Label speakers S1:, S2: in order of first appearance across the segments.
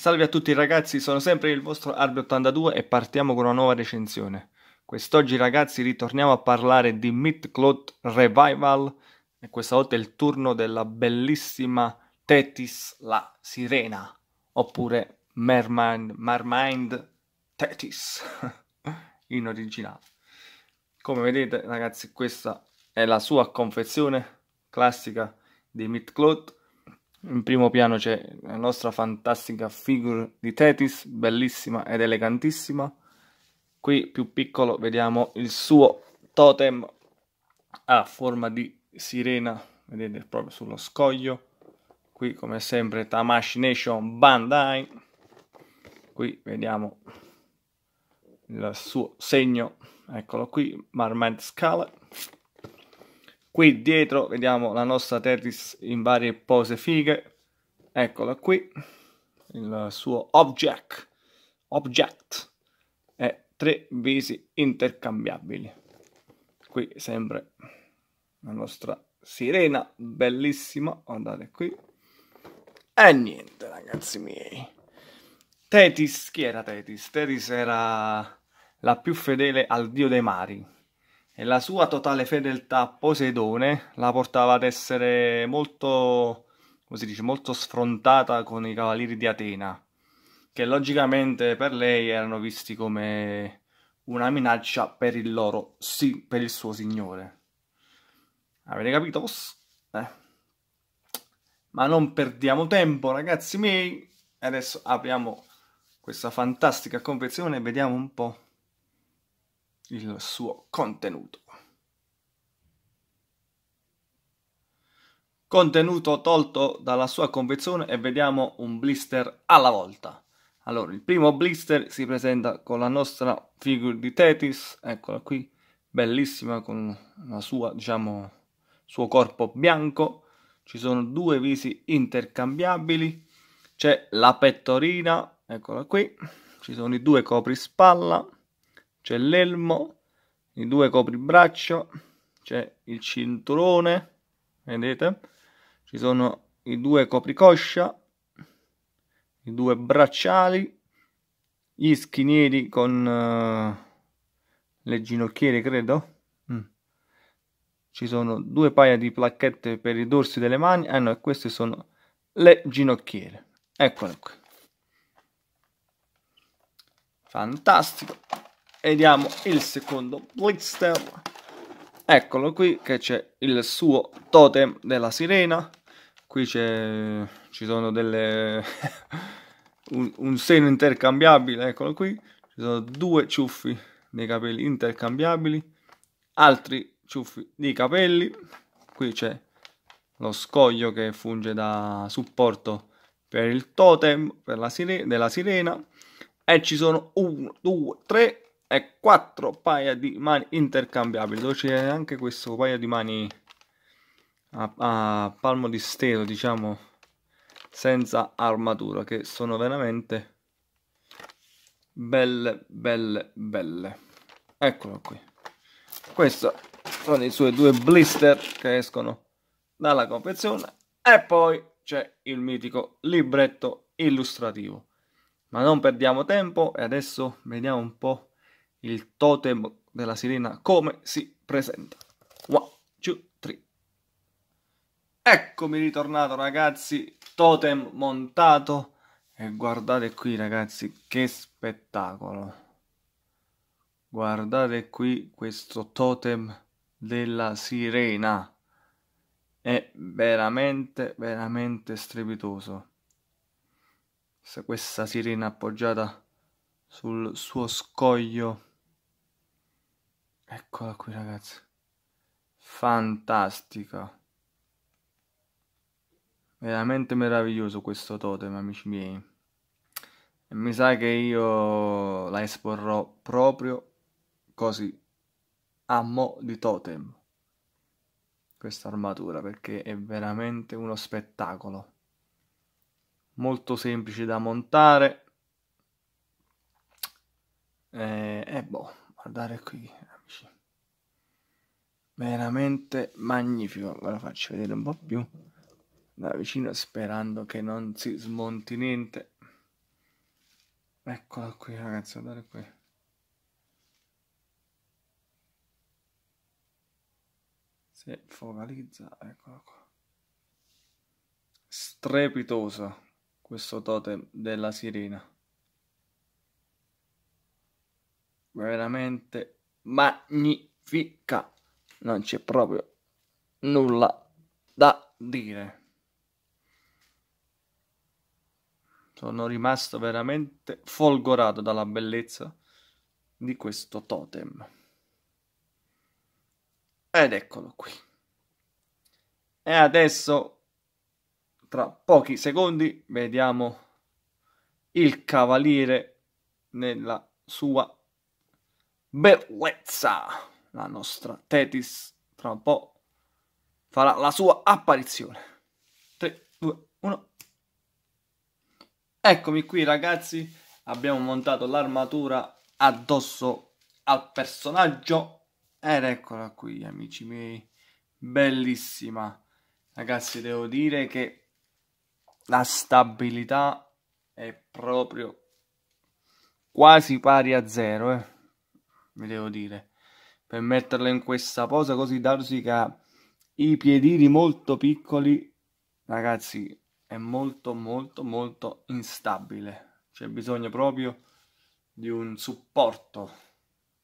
S1: Salve a tutti ragazzi, sono sempre il vostro Arby82 e partiamo con una nuova recensione. Quest'oggi ragazzi ritorniamo a parlare di Midcloth Revival e questa volta è il turno della bellissima Tetis la Sirena, oppure Mermind, Mermind Tetis in originale. Come vedete ragazzi questa è la sua confezione classica di Midcloth in primo piano c'è la nostra fantastica figure di Tetis, bellissima ed elegantissima. Qui più piccolo vediamo il suo totem a forma di sirena, vedete proprio sullo scoglio. Qui come sempre Tamash Nation Bandai. Qui vediamo il suo segno, eccolo qui, Marmite Scala qui dietro vediamo la nostra Tetris in varie pose fighe eccola qui il suo object object e tre visi intercambiabili qui sempre la nostra sirena bellissima andate qui e niente ragazzi miei Tetis chi era Tetis? Tetis era la più fedele al dio dei mari e la sua totale fedeltà a Poseidone la portava ad essere molto, come si dice, molto sfrontata con i cavalieri di Atena, che logicamente per lei erano visti come una minaccia per il loro, sì, per il suo signore. Avete capito? Eh. Ma non perdiamo tempo, ragazzi miei. Adesso apriamo questa fantastica confezione e vediamo un po' il suo contenuto. Contenuto tolto dalla sua confezione e vediamo un blister alla volta. Allora, il primo blister si presenta con la nostra figura di Tetis, eccola qui, bellissima con la sua, diciamo, suo corpo bianco. Ci sono due visi intercambiabili, c'è la pettorina, eccola qui, ci sono i due coprispalla, c'è l'elmo, i due copribraccio, c'è il cinturone, vedete? Ci sono i due copricoscia, i due bracciali, gli schinieri con uh, le ginocchiere, credo. Mm. Ci sono due paia di placchette per i dorsi delle mani, ah eh no, e queste sono le ginocchiere. Eccole qui. Fantastico e diamo il secondo blister. Eccolo qui che c'è il suo totem della sirena. Qui c'è ci sono delle un, un, seno intercambiabile, eccolo qui. Ci sono due ciuffi dei capelli intercambiabili, altri ciuffi di capelli. Qui c'è lo scoglio che funge da supporto per il totem per la sirena, della sirena. E ci sono 1, 2, 3 e quattro paia di mani intercambiabili dove c'è anche questo paio di mani a, a palmo di stelo diciamo senza armatura che sono veramente belle belle belle eccolo qui questo sono i suoi due blister che escono dalla confezione e poi c'è il mitico libretto illustrativo ma non perdiamo tempo e adesso vediamo un po' il totem della sirena come si presenta. 1, 2, 3. Eccomi ritornato ragazzi, totem montato e guardate qui ragazzi che spettacolo. Guardate qui questo totem della sirena. È veramente, veramente strepitoso. Questa sirena appoggiata sul suo scoglio Eccola qui ragazzi. Fantastica. Veramente meraviglioso questo totem, amici miei. E mi sa che io la esporrò proprio così, a mo' di totem. Questa armatura, perché è veramente uno spettacolo. Molto semplice da montare. Eh, e eh, boh guardare qui amici veramente magnifico ve lo faccio vedere un po' più da vicino sperando che non si smonti niente eccolo qui ragazzi guardate qui si focalizza eccolo qua strepitoso questo totem della sirena veramente magnifica. Non c'è proprio nulla da dire. Sono rimasto veramente folgorato dalla bellezza di questo totem. Ed eccolo qui. E adesso, tra pochi secondi, vediamo il cavaliere nella sua bellezza. La nostra Tetis tra un po' farà la sua apparizione. 3, 2, 1. Eccomi qui ragazzi, abbiamo montato l'armatura addosso al personaggio ed eccola qui amici miei, bellissima. Ragazzi devo dire che la stabilità è proprio quasi pari a zero eh mi devo dire, per metterla in questa posa così da darsica, i piedini molto piccoli, ragazzi, è molto molto molto instabile, c'è bisogno proprio di un supporto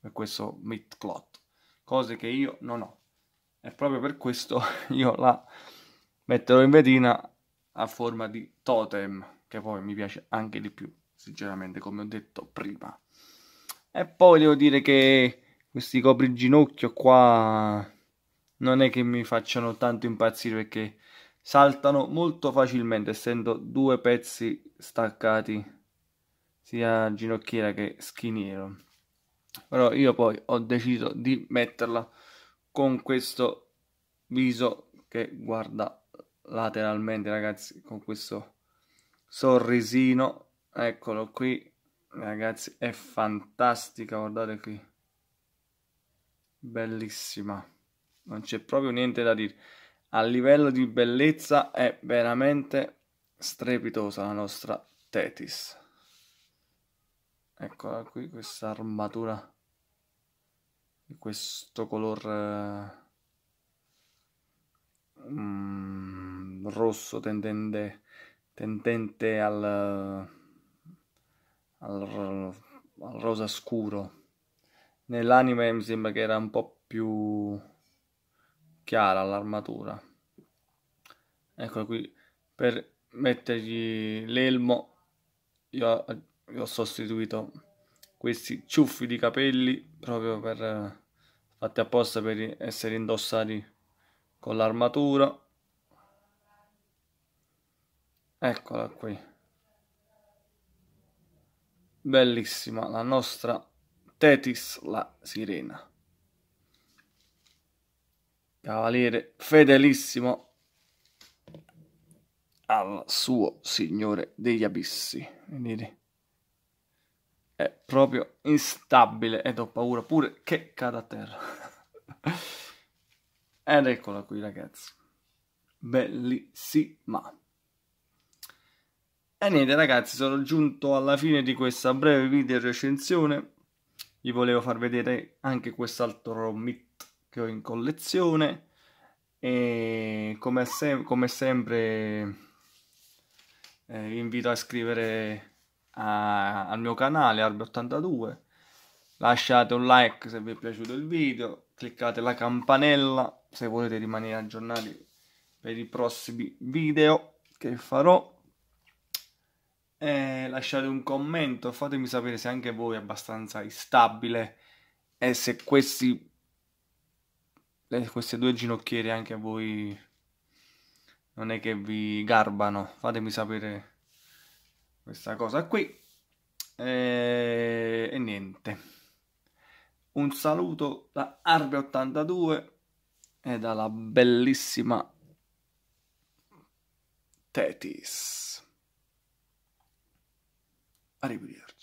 S1: per questo meat clot, cose che io non ho, e proprio per questo io la metterò in vetrina a forma di totem, che poi mi piace anche di più, sinceramente, come ho detto prima. E poi devo dire che questi copriginocchio qua non è che mi facciano tanto impazzire perché saltano molto facilmente essendo due pezzi staccati sia ginocchiera che schiniero però io poi ho deciso di metterla con questo viso che guarda lateralmente ragazzi con questo sorrisino eccolo qui Ragazzi, è fantastica, guardate qui. Bellissima. Non c'è proprio niente da dire. A livello di bellezza è veramente strepitosa la nostra Tetis. Eccola qui, questa armatura di questo color eh, mm, rosso tendente, tendente al al, al rosa scuro. Nell'anime mi sembra che era un po' più chiara l'armatura. Ecco qui, per mettergli l'elmo io, io ho sostituito questi ciuffi di capelli proprio per fatti apposta per essere indossati con l'armatura eccola qui bellissima la nostra Tetis la sirena. Cavaliere fedelissimo al suo signore degli abissi. Vedete? È proprio instabile ed ho paura pure che cada a terra. ed eccola qui ragazzi. Bellissima. E niente ragazzi, sono giunto alla fine di questa breve video recensione. Vi volevo far vedere anche quest'altro MIT che ho in collezione. E come, sem come sempre eh, vi invito a iscrivere a al mio canale Arbe82. Lasciate un like se vi è piaciuto il video, cliccate la campanella se volete rimanere aggiornati per i prossimi video che farò eh, lasciate un commento, fatemi sapere se anche voi è abbastanza instabile e se questi, eh, queste due ginocchiere anche a voi non è che vi garbano, fatemi sapere questa cosa qui e, eh, e niente. Un saluto da Arbe82 e dalla bellissima Tetis. Arrivederci.